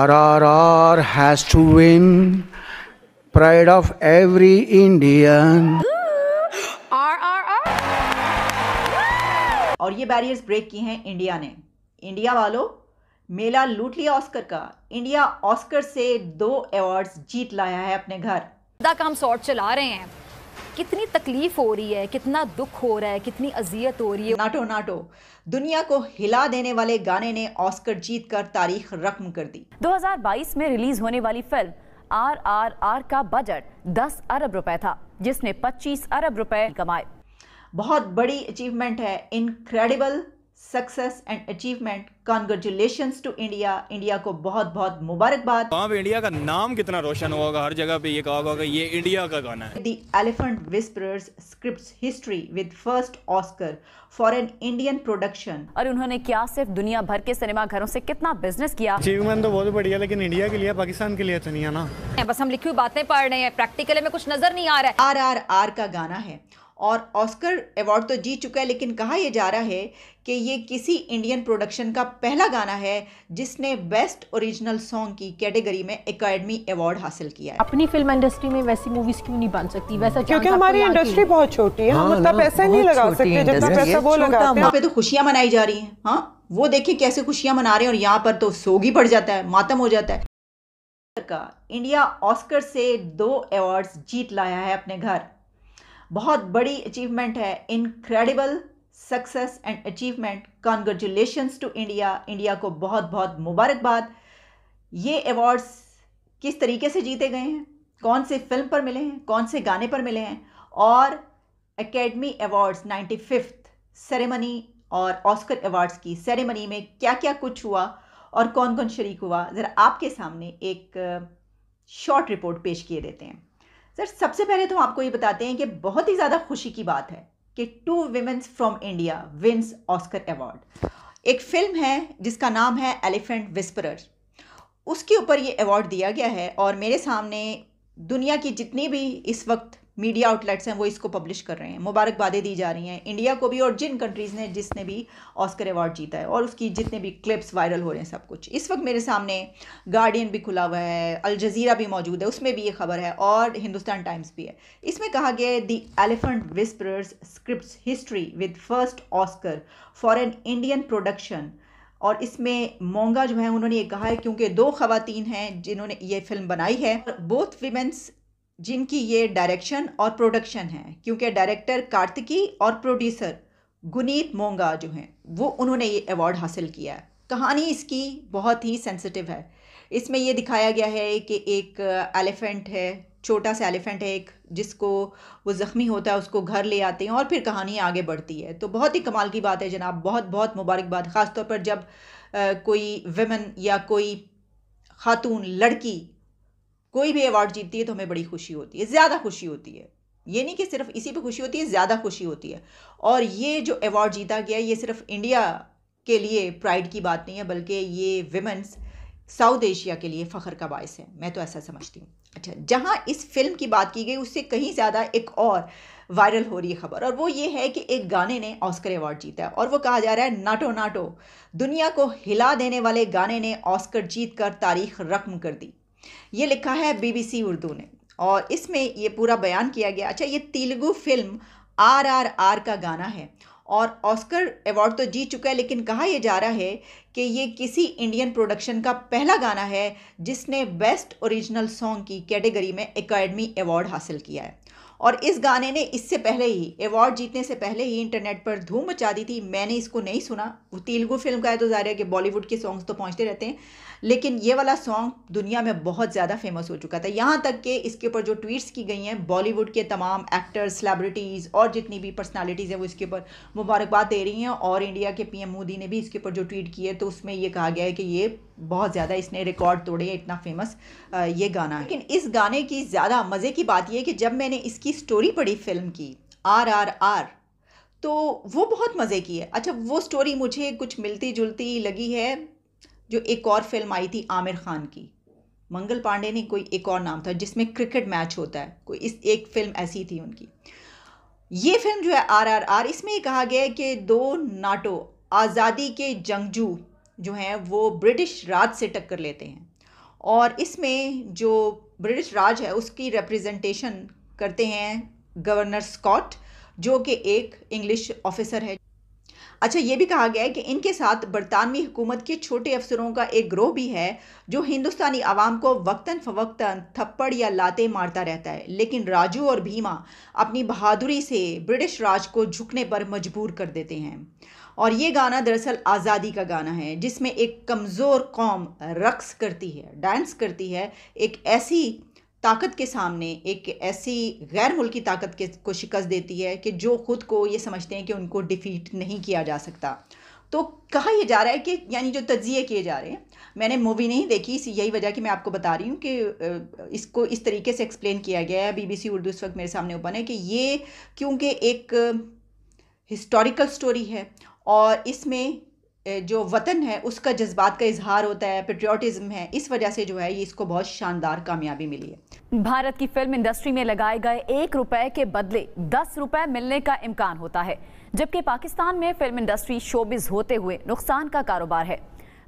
RRR has to win. Pride of every Indian. RRR. और ये barriers break किए हैं इंडिया ने इंडिया वालों मेला लूट लिया ऑस्कर का इंडिया ऑस्कर से दो अवार्ड्स जीत लाया है अपने घर काम सॉर्ट चला रहे हैं कितनी तकलीफ हो रही है कितना दुख हो रहा है कितनी अजियत हो रही है नाटो नाटो दुनिया को हिला देने वाले गाने ने ऑस्कर जीत कर तारीख रकम कर दी 2022 में रिलीज होने वाली फिल्म आर आर आर का बजट 10 अरब रुपए था जिसने 25 अरब रुपए कमाए बहुत बड़ी अचीवमेंट है incredible success and achievement congratulation to India India को बहुत बहुत मुबारकबाद वहाँ पे इंडिया का नाम कितना रोशन होगा हर जगह पे ये कहा होगा ये इंडिया का गाना है The Elephant Whisperers script history with first Oscar for an Indian production और उन्होंने क्या सिर्फ दुनिया भर के सिनेमा घरों से कितना बिजनेस किया अचीवमेंट तो बहुत बढ़िया लेकिन इंडिया के लिए पाकिस्तान के लिए तो नहीं ना बस हम लिखी हुई बातें पढ़ रहे हैं प्रैक्टिकल में कुछ नजर नहीं आ रहा है आर आर आर का गाना है और ऑस्कर अवार्ड तो जीत चुका है लेकिन कहा यह जा रहा है कि ये किसी इंडियन प्रोडक्शन का पहला गाना है जिसने बेस्ट ओरिजिनल सॉन्ग की कैटेगरी में एकेडमी अवार्ड हासिल किया है अपनी फिल्म इंडस्ट्री में वैसी मूवीज क्यों नहीं बन सकती वैसा क्योंकि हमारी इंडस्ट्री बहुत छोटी है हम उतना हाँ, मतलब हाँ, पैसा नहीं लगा सकते जितना पैसा वो लगाते हैं पे तो खुशियां मनाई जा रही हैं हाँ वो देखिए कैसे खुशियां मना रहे हैं और यहाँ पर तो सोग ही पड़ जाता है मातम हो जाता है का इंडिया ऑस्कर से दो अवार्ड्स जीत लाया है अपने घर बहुत बड़ी अचीवमेंट है incredible success and achievement congratulation to India India को बहुत बहुत मुबारकबाद ये अवार्ड्स किस तरीके से जीते गए हैं कौन से फिल्म पर मिले हैं कौन से गाने पर मिले हैं और Academy Awards ninety fifth ceremony और ऑस्कर अवार्ड्स की सेरेमनी में क्या क्या कुछ हुआ और कौन कौन शरीक हुआ ज़रा आपके सामने एक शॉर्ट रिपोर्ट पेश किए देते हैं सर सबसे पहले तो आपको ये बताते हैं कि बहुत ही ज़्यादा खुशी की बात है कि two womens from India wins Oscar award एक फिल्म है जिसका नाम है एलिफेंट विस्परर उसके ऊपर ये अवार्ड दिया गया है और मेरे सामने दुनिया की जितनी भी इस वक्त मीडिया आउटलेट्स हैं वो इसको पब्लिश कर रहे हैं मुबारकबादें दी जा रही हैं इंडिया को भी और जिन कंट्रीज़ ने जिसने भी ऑस्कर अवार्ड जीता है और उसकी जितने भी क्लिप्स वायरल हो रहे हैं सब कुछ इस वक्त मेरे सामने गार्डियन भी खुला हुआ है अल जजीरा भी मौजूद है उसमें भी ये खबर है और हिंदुस्तान टाइम्स भी है इसमें कहा गया है The Elephant Whisperers script history with first Oscar for an Indian production और इसमें मोंगा जो है उन्होंने ये कहा है क्योंकि दो खातन हैं जिन्होंने ये फिल्म बनाई है बोथ वीमेंस जिनकी ये डायरेक्शन और प्रोडक्शन है क्योंकि डायरेक्टर कार्तिकी और प्रोड्यूसर गुनीत मोंगा जो हैं वो उन्होंने ये अवार्ड हासिल किया है कहानी इसकी बहुत ही सेंसिटिव है इसमें ये दिखाया गया है कि एक एलिफेंट है छोटा सा एलिफेंट है एक जिसको वो ज़ख्मी होता है उसको घर ले आते हैं और फिर कहानी आगे बढ़ती है तो बहुत ही कमाल की बात है जनाब बहुत बहुत मुबारकबाद ख़ासतौर पर जब आ, कोई वेमन या कोई खातून लड़की कोई भी अवार्ड जीतती है तो हमें बड़ी खुशी होती है ज़्यादा खुशी होती है ये नहीं कि सिर्फ इसी पे खुशी होती है ज़्यादा खुशी होती है और ये जो अवार्ड जीता गया ये सिर्फ इंडिया के लिए प्राइड की बात नहीं है बल्कि ये विमेंस साउथ एशिया के लिए फ़ख्र का बायस है मैं तो ऐसा समझती हूँ अच्छा जहाँ इस फिल्म की बात की गई उससे कहीं ज़्यादा एक और वायरल हो रही है खबर और वो ये है कि एक गाने ने ऑस्कर अवार्ड जीता है और वो कहा जा रहा है नाटो नाटो दुनिया को हिला देने वाले गाने ने ऑस्कर जीत कर तारीख रकम कर दी ये लिखा है बीबीसी उर्दू ने और इसमें ये पूरा बयान किया गया अच्छा ये Telugu film RRR का गाना है और ऑस्कर अवार्ड तो जीत चुका है लेकिन कहा यह जा रहा है कि ये किसी इंडियन प्रोडक्शन का पहला गाना है जिसने बेस्ट ओरिजिनल सॉन्ग की कैटेगरी में एकेडमी अवार्ड हासिल किया है और इस गाने ने इससे पहले ही अवार्ड जीतने से पहले ही इंटरनेट पर धूम मचा दी थी मैंने इसको नहीं सुना वो तेलुगु फिल्म का है तो ज़ाहिर है कि बॉलीवुड के सॉन्ग्स तो पहुंचते रहते हैं लेकिन ये वाला सॉन्ग दुनिया में बहुत ज़्यादा फेमस हो चुका था यहाँ तक कि इसके ऊपर जो ट्वीट्स की गई हैं बॉलीवुड के तमाम एक्टर्स सेलिब्रिटीज़ और जितनी भी पर्सनैलिटीज़ हैं वो इसके ऊपर मुबारकबाद दे रही हैं और इंडिया के पीएम मोदी ने भी इसके ऊपर जो ट्वीट किए तो उसमें ये कहा गया है कि ये बहुत ज़्यादा इसने रिकॉर्ड तोड़े इतना फेमस ये गाना लेकिन इस गाने की ज़्यादा मज़े की बात यह कि जब मैंने इसकी स्टोरी पढ़ी फिल्म की आर आर आर तो वो बहुत मज़े की है अच्छा वो स्टोरी मुझे कुछ मिलती जुलती लगी है जो एक और फिल्म आई थी आमिर खान की मंगल पांडे ने कोई एक और नाम था जिसमें क्रिकेट मैच होता है कोई इस एक फिल्म ऐसी थी उनकी ये फिल्म जो है आर आर आर इसमें कहा गया है कि दो नाटो आज़ादी के जंगजू जो हैं वो ब्रिटिश राज से टक्कर लेते हैं और इसमें जो ब्रिटिश राज है उसकी रिप्रेजेंटेशन करते हैं गवर्नर स्कॉट जो कि एक इंग्लिश ऑफिसर है अच्छा ये भी कहा गया है कि इनके साथ बरतानवी हुकूमत के छोटे अफसरों का एक ग्रोह भी है जो हिंदुस्तानी आवाम को वक्ता फ़वक्ता थप्पड़ या लाते मारता रहता है लेकिन राजू और भीमा अपनी बहादुरी से ब्रिटिश राज को झुकने पर मजबूर कर देते हैं और ये गाना दरअसल आज़ादी का गाना है जिसमें एक कमज़ोर कौम रक्स करती है डांस करती है एक ऐसी ताकत के सामने एक ऐसी गैर मुल्की ताकत के को शिकस्त देती है कि जो ख़ुद को ये समझते हैं कि उनको डिफ़ीट नहीं किया जा सकता तो कहा यह जा रहा है कि यानी जो तजिए किए जा रहे हैं मैंने मूवी नहीं देखी इस यही वजह कि मैं आपको बता रही हूँ कि इसको इस तरीके से एक्सप्लेन किया गया है बीबीसी उर्दू इस वक्त मेरे सामने ओपन है कि ये क्योंकि एक हिस्टोरिकल स्टोरी है और इसमें जो वतन है उसका जज्बात का इजहार होता है पेट्रियाटिज़म है इस वजह से जो है ये इसको बहुत शानदार कामयाबी मिली है भारत की फिल्म इंडस्ट्री में लगाए गए एक रुपए के बदले दस रुपए मिलने का इम्कान होता है जबकि पाकिस्तान में फिल्म इंडस्ट्री शोबिज होते हुए नुकसान का कारोबार है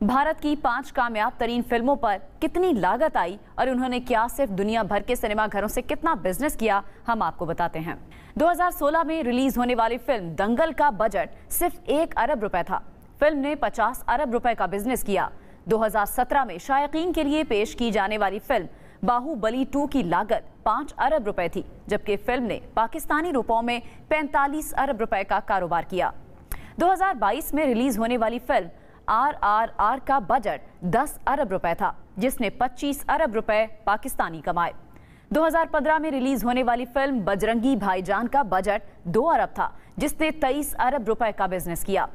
भारत की पांच कामयाब तरीन फिल्मों पर कितनी लागत आई और उन्होंने क्या सिर्फ दुनिया भर के सिनेमा घरों से कितना बिजनेस किया हम आपको बताते हैं 2016 में रिलीज होने वाली फिल्म दंगल का बजट सिर्फ एक अरब रुपए था फिल्म ने 50 अरब रुपए का बिजनेस किया 2017 में शायकीन के लिए पेश की जाने वाली फिल्म बाहुबली टू की लागत पाँच अरब रुपए थी जबकि फिल्म ने पाकिस्तानी रुपयों में पैंतालीस अरब रुपए का कारोबार किया 2022 में रिलीज होने वाली फिल्म आरआरआर का बजट 10 अरब रुपए था जिसने 25 अरब रुपए पाकिस्तानी कमाए 2015 में रिलीज होने वाली फिल्म बजरंगी भाईजान का बजट 2 अरब था जिसने 23 अरब रुपए का बिजनेस किया